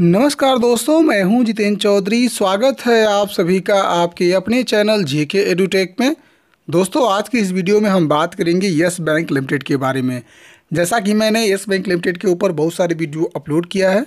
नमस्कार दोस्तों मैं हूं जितेंद्र चौधरी स्वागत है आप सभी का आपके अपने चैनल जे के एडुटेक में दोस्तों आज की इस वीडियो में हम बात करेंगे यस बैंक लिमिटेड के बारे में जैसा कि मैंने यस बैंक लिमिटेड के ऊपर बहुत सारे वीडियो अपलोड किया है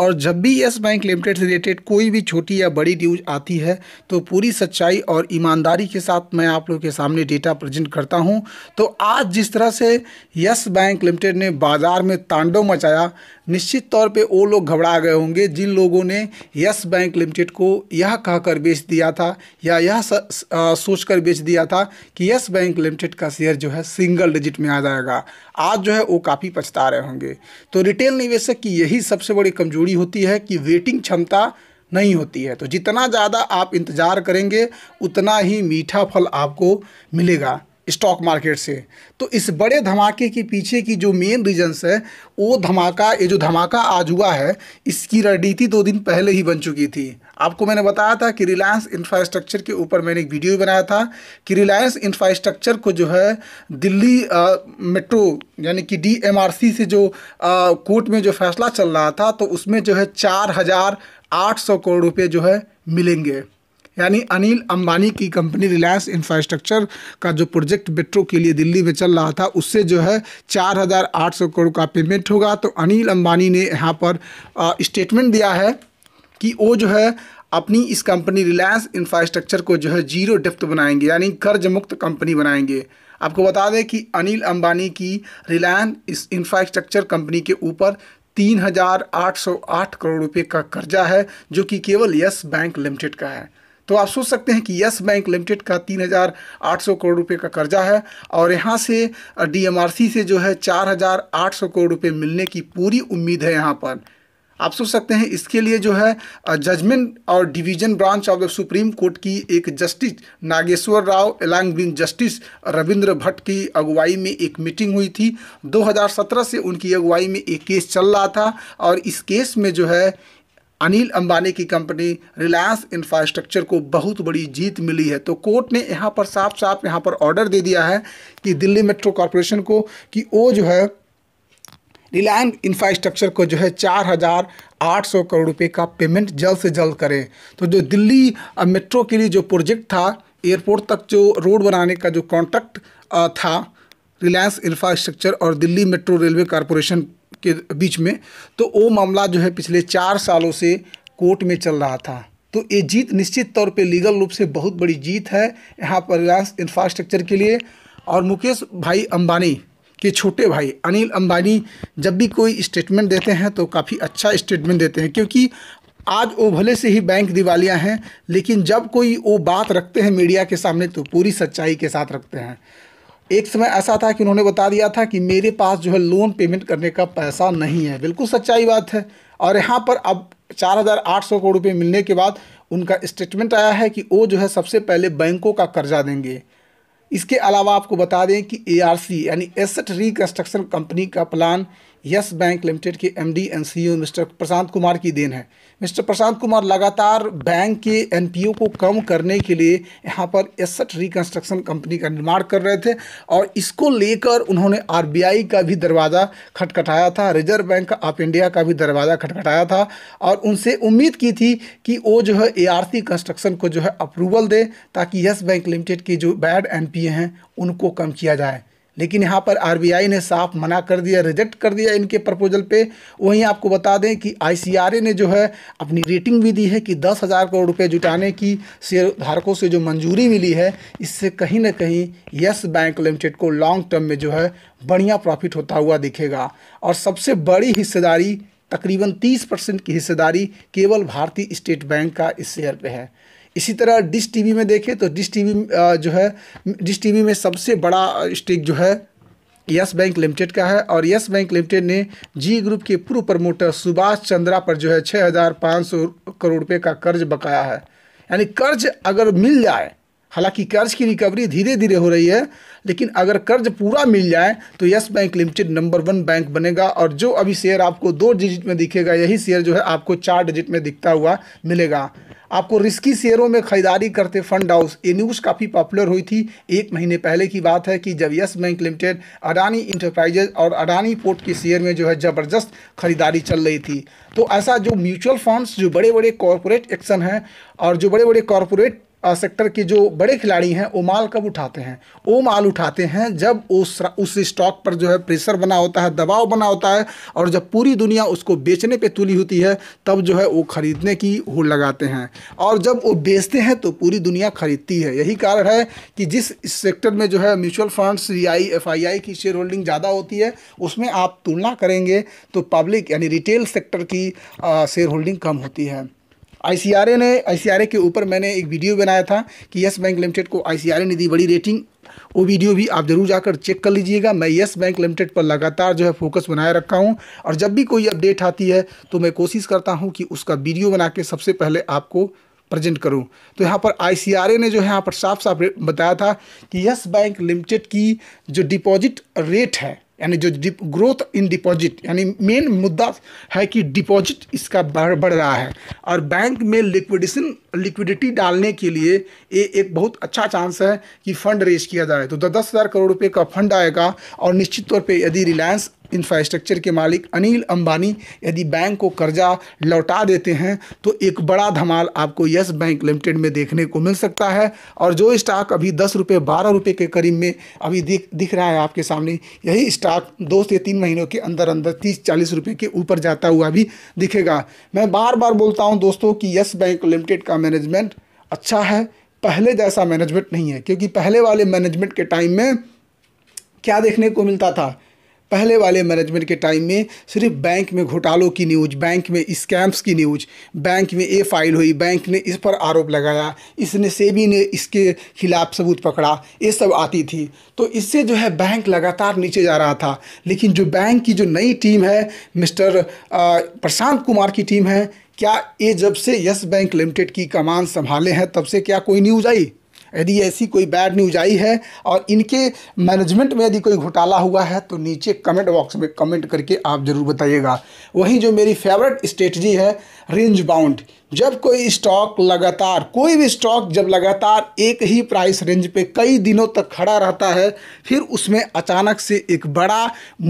और जब भी यस बैंक लिमिटेड से रिलेटेड कोई भी छोटी या बड़ी न्यूज आती है तो पूरी सच्चाई और ईमानदारी के साथ मैं आप लोगों के सामने डेटा प्रेजेंट करता हूं तो आज जिस तरह से यस बैंक लिमिटेड ने बाज़ार में तांडव मचाया निश्चित तौर पे वो लोग घबरा गए होंगे जिन लोगों ने यस बैंक लिमिटेड को यह कहकर बेच दिया था या यह सोचकर बेच दिया था कि यस बैंक लिमिटेड का शेयर जो है सिंगल डिजिट में आ जाएगा आज जो है वो काफ़ी पछता रहे होंगे तो रिटेल निवेशक की यही सबसे बड़ी कमजोरी होती है कि वेटिंग क्षमता नहीं होती है तो जितना ज़्यादा आप इंतज़ार करेंगे उतना ही मीठा फल आपको मिलेगा स्टॉक मार्केट से तो इस बड़े धमाके के पीछे की जो मेन रीजन्स है वो धमाका ये जो धमाका आज हुआ है इसकी रणनीति दो दिन पहले ही बन चुकी थी आपको मैंने बताया था कि रिलायंस इंफ्रास्ट्रक्चर के ऊपर मैंने एक वीडियो बनाया था कि रिलायंस इंफ्रास्ट्रक्चर को जो है दिल्ली मेट्रो यानी कि डी से जो कोर्ट में जो फैसला चल रहा था तो उसमें जो है चार हज़ार आठ सौ करोड़ रुपये जो है मिलेंगे यानी अनिल अंबानी की कंपनी रिलायंस इंफ्रास्ट्रक्चर का जो प्रोजेक्ट मेट्रो के लिए दिल्ली में चल रहा था उससे जो है चार हज़ार आठ सौ करोड़ का पेमेंट होगा तो अनिल अंबानी ने यहाँ पर स्टेटमेंट दिया है कि वो जो है अपनी इस कंपनी रिलायंस इंफ्रास्ट्रक्चर को जो है जीरो डेफ्ट बनाएंगे यानी कर्ज मुक्त कंपनी बनाएंगे आपको बता दें कि अनिल अंबानी की रिलायंस इस इंफ्रास्ट्रक्चर कंपनी के ऊपर तीन हजार आठ सौ आठ करोड़ रुपए का कर्जा है जो कि केवल यस बैंक लिमिटेड का है तो आप सोच सकते हैं कि यस बैंक लिमिटेड का 3,800 करोड़ रुपए का कर्जा है और यहाँ से डीएमआरसी से जो है 4,800 करोड़ रुपए मिलने की पूरी उम्मीद है यहाँ पर आप सोच सकते हैं इसके लिए जो है जजमेंट और division branch of the Supreme Court की एक justice Nageswara Rao along justice Ravindra Bhat की अगुवाई में एक मीटिंग हुई थी 2017 से उनकी अगुवाई में एक केस चल रहा था और इस केस में जो है अनिल अंबानी की कंपनी रिलायंस इंफ्रास्ट्रक्चर को बहुत बड़ी जीत मिली है तो कोर्ट ने यहाँ पर साफ साफ यहाँ पर ऑर्डर दे दिया है कि दिल्ली मेट्रो कॉरपोरेशन को कि वो जो है रिलायंस इंफ्रास्ट्रक्चर को जो है चार हज़ार आठ सौ करोड़ रुपए का पेमेंट जल्द से जल्द करें तो जो दिल्ली मेट्रो के लिए जो प्रोजेक्ट था एयरपोर्ट तक जो रोड बनाने का जो कॉन्ट्रैक्ट था रिलायंस इंफ्रास्ट्रक्चर और दिल्ली मेट्रो रेलवे कॉरपोरेशन के बीच में तो वो मामला जो है पिछले चार सालों से कोर्ट में चल रहा था तो ये जीत निश्चित तौर पे लीगल रूप से बहुत बड़ी जीत है यहाँ पर रिलायंस इंफ्रास्ट्रक्चर के लिए और मुकेश भाई अंबानी के छोटे भाई अनिल अंबानी जब भी कोई स्टेटमेंट देते हैं तो काफ़ी अच्छा स्टेटमेंट देते हैं क्योंकि आज वो भले से ही बैंक दिवालिया हैं लेकिन जब कोई वो बात रखते हैं मीडिया के सामने तो पूरी सच्चाई के साथ रखते हैं एक समय ऐसा था कि उन्होंने बता दिया था कि मेरे पास जो है लोन पेमेंट करने का पैसा नहीं है बिल्कुल सच्चाई बात है और यहाँ पर अब चार हज़ार आठ सौ करोड़ रुपये मिलने के बाद उनका स्टेटमेंट आया है कि वो जो है सबसे पहले बैंकों का कर्जा देंगे इसके अलावा आपको बता दें कि ए यानी एसेट रिकन्स्ट्रक्शन कंपनी का प्लान यस बैंक लिमिटेड के MD and CEO mister Prashant Kumar की देन है मिस्टर प्रशांत कुमार लगातार बैंक के एनपीओ को कम करने के लिए यहाँ पर एसट रिकन्स्ट्रक्शन कंपनी का निर्माण कर रहे थे और इसको लेकर उन्होंने आरबीआई का भी दरवाज़ा खटखटाया था रिजर्व बैंक ऑफ इंडिया का भी दरवाज़ा खटखटाया था और उनसे उम्मीद की थी कि वो जो है ए कंस्ट्रक्शन को जो है अप्रूवल दे ताकि यस बैंक लिमिटेड के जो बैड एन हैं उनको कम किया जाए लेकिन यहाँ पर आरबीआई ने साफ मना कर दिया रिजेक्ट कर दिया इनके प्रपोजल पे वहीं आपको बता दें कि आईसीआरए ने जो है अपनी रेटिंग भी दी है कि दस हज़ार करोड़ रुपए जुटाने की शेयर धारकों से जो मंजूरी मिली है इससे कहीं ना कहीं यस बैंक लिमिटेड को लॉन्ग टर्म में जो है बढ़िया प्रॉफिट होता हुआ दिखेगा और सबसे बड़ी हिस्सेदारी तकरीबन तीस परसेंट की हिस्सेदारी केवल भारतीय स्टेट बैंक का इस शेयर पर है इसी तरह डिश टीवी में देखें तो डिश टीवी जो है डिश टीवी में सबसे बड़ा स्टेक जो है यस बैंक लिमिटेड का है और यस बैंक लिमिटेड ने जी ग्रुप के पूर्व प्रमोटर सुभाष चंद्रा पर जो है छः हज़ार पाँच सौ करोड़ रुपये का कर्ज बकाया है यानी कर्ज अगर मिल जाए हालांकि कर्ज की रिकवरी धीरे धीरे हो रही है लेकिन अगर कर्ज पूरा मिल जाए तो Yes Bank Limited number one bank बनेगा और जो अभी शेयर आपको दो डिजिट में दिखेगा यही शेयर जो है आपको चार डिजिट में दिखता हुआ मिलेगा आपको रिस्की शेयरों में खरीदारी करते फंड हाउस ये न्यूज़ काफ़ी पॉपुलर हुई थी एक महीने पहले की बात है कि जब Yes Bank Limited Adani Enterprises और अडानी पोर्ट के शेयर में जो है ज़बरदस्त खरीदारी चल रही थी तो ऐसा जो म्यूचुअल फंड्स जो बड़े बड़े कॉरपोरेट एक्शन हैं और जो बड़े बड़े कॉरपोरेट सेक्टर के जो बड़े खिलाड़ी हैं वो माल कब उठाते हैं वो माल उठाते हैं जब उस उस स्टॉक पर जो है प्रेशर बना होता है दबाव बना होता है और जब पूरी दुनिया उसको बेचने पे तुली होती है तब जो है वो ख़रीदने की होड़ लगाते हैं और जब वो बेचते हैं तो पूरी दुनिया ख़रीदती है यही कारण है कि जिस सेक्टर में जो है mutual funds C I F I I की शेयर होल्डिंग ज़्यादा होती है उसमें आप तुलना करेंगे तो पब्लिक यानी रिटेल सेक्टर की शेयर होल्डिंग कम होती है आई ने आई के ऊपर मैंने एक वीडियो बनाया था कि यस बैंक लिमिटेड को आई ने दी बड़ी रेटिंग वो वीडियो भी आप ज़रूर जाकर चेक कर लीजिएगा मैं यस बैंक लिमिटेड पर लगातार जो है फोकस बनाए रखा हूँ और जब भी कोई अपडेट आती है तो मैं कोशिश करता हूँ कि उसका वीडियो बना के सबसे पहले आपको प्रेजेंट करूँ तो यहाँ पर आई ने जो है यहाँ पर साफ साफ बताया था कि यस बैंक लिमिटेड की जो डिपॉजिट रेट है यानी जो ग्रोथ इन डिपॉजिट यानी मेन मुद्दा है कि डिपॉजिट इसका बढ़ बढ़ रहा है और बैंक में लिक्विडेशन लिक्विडिटी डालने के लिए ये एक बहुत अच्छा चांस है कि फ़ंड रेज किया जाए तो दस हज़ार करोड़ रुपये का फंड आएगा और निश्चित तौर पर यदि रिलायंस इंफ्रास्ट्रक्चर के मालिक अनिल अंबानी यदि बैंक को कर्जा लौटा देते हैं तो एक बड़ा धमाल आपको यस बैंक लिमिटेड में देखने को मिल सकता है और जो स्टॉक अभी दस रुपये बारह रुपये के करीब में अभी दिख दिख रहा है आपके सामने यही स्टॉक दो से तीन महीनों के अंदर अंदर तीस चालीस रुपये के ऊपर जाता हुआ भी दिखेगा मैं बार बार बोलता हूँ दोस्तों कि यस बैंक लिमिटेड का मैनेजमेंट अच्छा है पहले जैसा मैनेजमेंट नहीं है क्योंकि पहले वाले मैनेजमेंट के टाइम में क्या देखने को मिलता था पहले वाले मैनेजमेंट के टाइम में सिर्फ बैंक में घोटालों की न्यूज बैंक में स्कैम्स की न्यूज बैंक में ए फाइल हुई बैंक ने इस पर आरोप लगाया इसने सेबी ने इसके खिलाफ सबूत पकड़ा ये सब आती थी तो इससे जो है बैंक लगातार नीचे जा रहा था लेकिन जो बैंक की जो नई टीम है मिस्टर प्रशांत कुमार की टीम है क्या ये जब से यस बैंक लिमिटेड की कमान संभाले हैं तब से क्या कोई न्यूज़ आई यदि ऐसी कोई बैड न्यूज आई है और इनके मैनेजमेंट में यदि कोई घोटाला हुआ है तो नीचे कमेंट बॉक्स में कमेंट करके आप ज़रूर बताइएगा वहीं जो मेरी फेवरेट स्ट्रेटजी है रेंज बाउंड जब कोई स्टॉक लगातार कोई भी स्टॉक जब लगातार एक ही प्राइस रेंज पे कई दिनों तक खड़ा रहता है फिर उसमें अचानक से एक बड़ा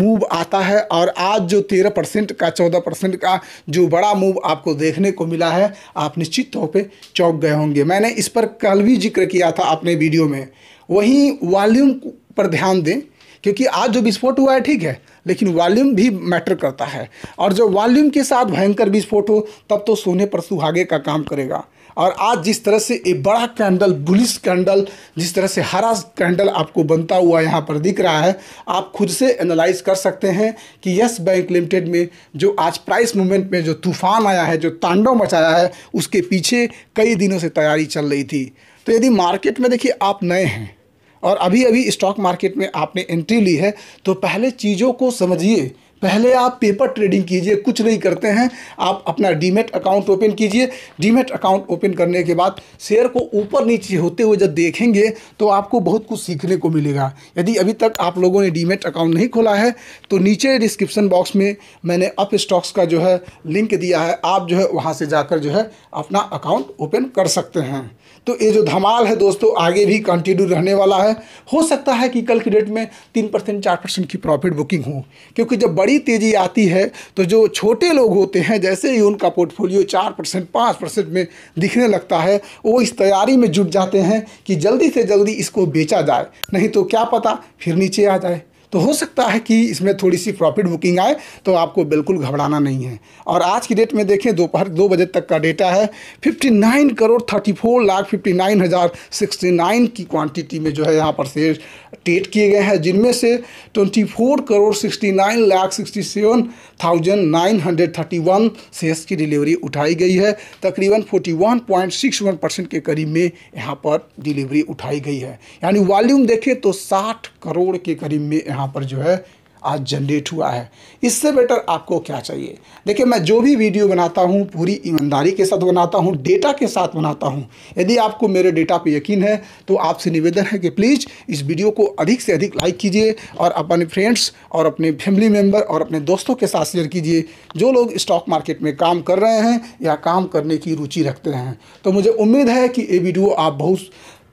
मूव आता है और आज जो तेरह परसेंट का चौदह परसेंट का जो बड़ा मूव आपको देखने को मिला है आप निश्चित तौर पे चौंक गए होंगे मैंने इस पर कल भी जिक्र किया था अपने वीडियो में वहीं वॉल्यूम पर ध्यान दें क्योंकि आज जो विस्फोट हुआ है ठीक है लेकिन वॉल्यूम भी मैटर करता है और जब वॉल्यूम के साथ भयंकर विस्फोट हो तब तो सोने पर सुहागे का काम करेगा और आज जिस तरह से एक बड़ा कैंडल बुलिस कैंडल जिस तरह से हरा कैंडल आपको बनता हुआ यहाँ पर दिख रहा है आप खुद से एनालाइज कर सकते हैं कि यस बैंक लिमिटेड में जो आज प्राइस मूवमेंट में जो तूफान आया है जो तांडव मचाया है उसके पीछे कई दिनों से तैयारी चल रही थी तो यदि मार्केट में देखिए आप नए हैं और अभी अभी स्टॉक मार्केट में आपने एंट्री ली है तो पहले चीज़ों को समझिए पहले आप पेपर ट्रेडिंग कीजिए कुछ नहीं करते हैं आप अपना डीमेट अकाउंट ओपन कीजिए डीमेट अकाउंट ओपन करने के बाद शेयर को ऊपर नीचे होते हुए जब देखेंगे तो आपको बहुत कुछ सीखने को मिलेगा यदि अभी तक आप लोगों ने डीमेट अकाउंट नहीं खोला है तो नीचे डिस्क्रिप्शन बॉक्स में मैंने अप स्टॉक्स का जो है लिंक दिया है आप जो है वहाँ से जाकर जो है अपना अकाउंट ओपन कर सकते हैं तो ये जो धमाल है दोस्तों आगे भी कंटिन्यू रहने वाला है हो सकता है कि कल की डेट में तीन परसेंट चार परसेंट की प्रॉफिट बुकिंग हो क्योंकि जब बड़ी बड़ी तेज़ी आती है तो जो छोटे लोग होते हैं जैसे ही उनका पोर्टफोलियो चार परसेंट पाँच परसेंट में दिखने लगता है वो इस तैयारी में जुट जाते हैं कि जल्दी से जल्दी इसको बेचा जाए नहीं तो क्या पता फिर नीचे आ जाए तो हो सकता है कि इसमें थोड़ी सी प्रॉफिट बुकिंग आए तो आपको बिल्कुल घबराना नहीं है और आज की डेट में देखें दोपहर दो, दो बजे तक का डेटा है 59 करोड़ 34 लाख फिफ्टी नाइन हज़ार सिक्सटी नाइन की क्वांटिटी में जो है यहाँ पर शेयर ट्रेड किए गए हैं जिनमें से 24 crore 69 lakh sixty seven thousand nine hundred thirty one shares की डिलीवरी उठाई गई है तकरीबन 41.61 परसेंट के करीब में यहाँ पर डिलीवरी उठाई गई है यानी वॉल्यूम देखें तो 60 करोड़ के करीब में यहाँ यहाँ पर जो है आज जनरेट हुआ है इससे बेटर आपको क्या चाहिए देखिए मैं जो भी वीडियो बनाता हूँ पूरी ईमानदारी के साथ बनाता हूँ डेटा के साथ बनाता हूँ यदि आपको मेरे डेटा पे यकीन है तो आपसे निवेदन है कि प्लीज़ इस वीडियो को अधिक से अधिक लाइक कीजिए और अपने फ्रेंड्स और अपने फैमिली मेम्बर और अपने दोस्तों के साथ शेयर कीजिए जो लोग स्टॉक मार्केट में काम कर रहे हैं या काम करने की रुचि रखते हैं तो मुझे उम्मीद है कि ये वीडियो आप बहुत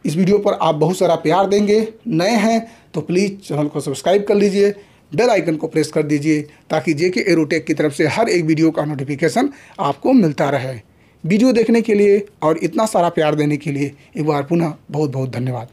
इस वीडियो पर आप बहुत सारा प्यार देंगे नए हैं तो प्लीज़ चैनल को सब्सक्राइब कर लीजिए बेल आइकन को प्रेस कर दीजिए ताकि जेके एरोटेक की तरफ से हर एक वीडियो का नोटिफिकेशन आपको मिलता रहे वीडियो देखने के लिए और इतना सारा प्यार देने के लिए एक बार पुनः बहुत बहुत धन्यवाद